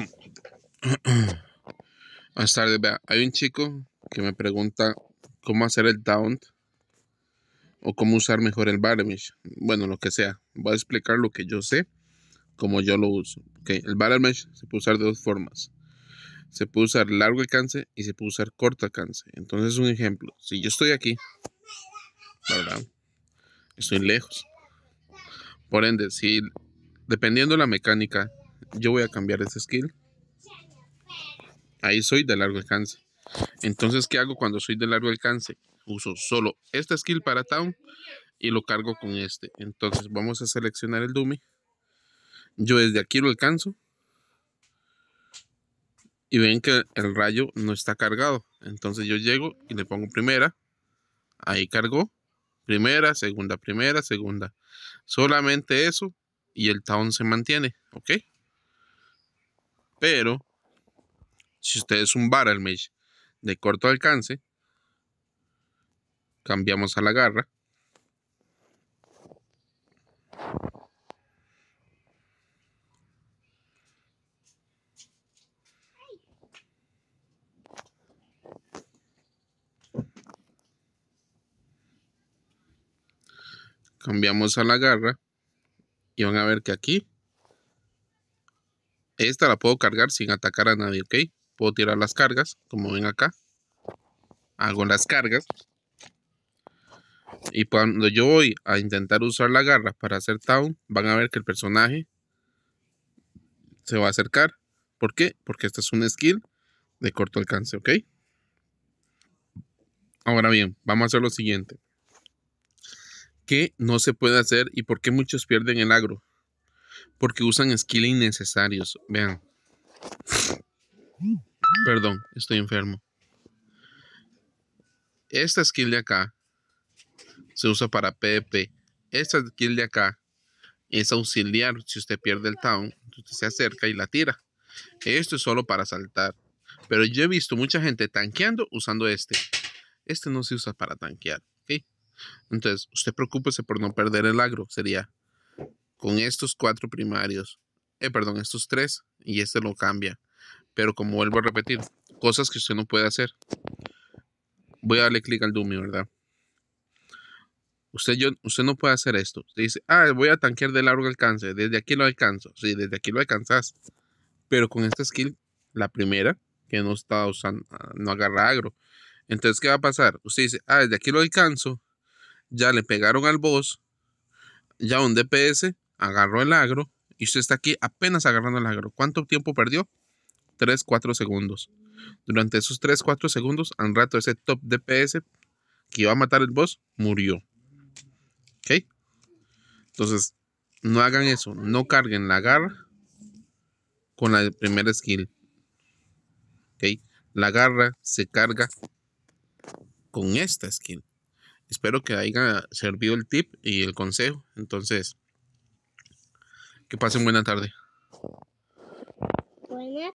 Buenas tardes vea, hay un chico que me pregunta cómo hacer el down o cómo usar mejor el mesh. Bueno, lo que sea. Voy a explicar lo que yo sé, cómo yo lo uso. El El mesh se puede usar de dos formas. Se puede usar largo alcance y se puede usar corto alcance. Entonces, un ejemplo. Si yo estoy aquí, Estoy lejos. Por ende, si dependiendo de la mecánica, yo voy a cambiar este skill. Ahí soy de largo alcance. Entonces, ¿qué hago cuando soy de largo alcance? Uso solo esta skill para town y lo cargo con este. Entonces, vamos a seleccionar el dummy. Yo desde aquí lo alcanzo. Y ven que el rayo no está cargado. Entonces yo llego y le pongo primera. Ahí cargo Primera, segunda, primera, segunda. Solamente eso y el town se mantiene. ¿Ok? Pero si usted es un barrel de corto alcance, cambiamos a la garra. cambiamos a la garra y van a ver que aquí esta la puedo cargar sin atacar a nadie, ¿ok? Puedo tirar las cargas, como ven acá. Hago las cargas. Y cuando yo voy a intentar usar la garra para hacer town, van a ver que el personaje se va a acercar. ¿Por qué? Porque esta es una skill de corto alcance, ¿ok? Ahora bien, vamos a hacer lo siguiente. ¿Qué no se puede hacer y por qué muchos pierden el agro? porque usan skill innecesarios. Vean. Perdón, estoy enfermo. Esta skill de acá se usa para PP. Esta skill de acá es auxiliar. Si usted pierde el town, usted se acerca y la tira. Esto es solo para saltar. Pero yo he visto mucha gente tanqueando usando este. Este no se usa para tanquear. Entonces, usted preocúpese por no perder el agro. Sería con estos cuatro primarios, eh, perdón, estos tres, y este lo cambia. Pero como vuelvo a repetir, cosas que usted no puede hacer. Voy a darle clic al dummy, ¿verdad? Usted, yo, usted no puede hacer esto. Usted dice, ah, voy a tanquear de largo alcance. Desde aquí lo alcanzo. Sí, desde aquí lo alcanzas. Pero con esta skill, la primera, que no está usando, ah, no agarra agro. Entonces, ¿qué va a pasar? Usted dice, ah, desde aquí lo alcanzo. Ya le pegaron al boss. Ya un DPS agarró el agro y usted está aquí apenas agarrando el agro. ¿Cuánto tiempo perdió? 3, 4 segundos. Durante esos 3, 4 segundos, al rato ese top DPS que iba a matar el boss murió. ¿Ok? Entonces, no hagan eso. No carguen la garra con la primera skill. ¿Ok? La garra se carga con esta skill. Espero que haya servido el tip y el consejo. Entonces, que pasen buena tarde.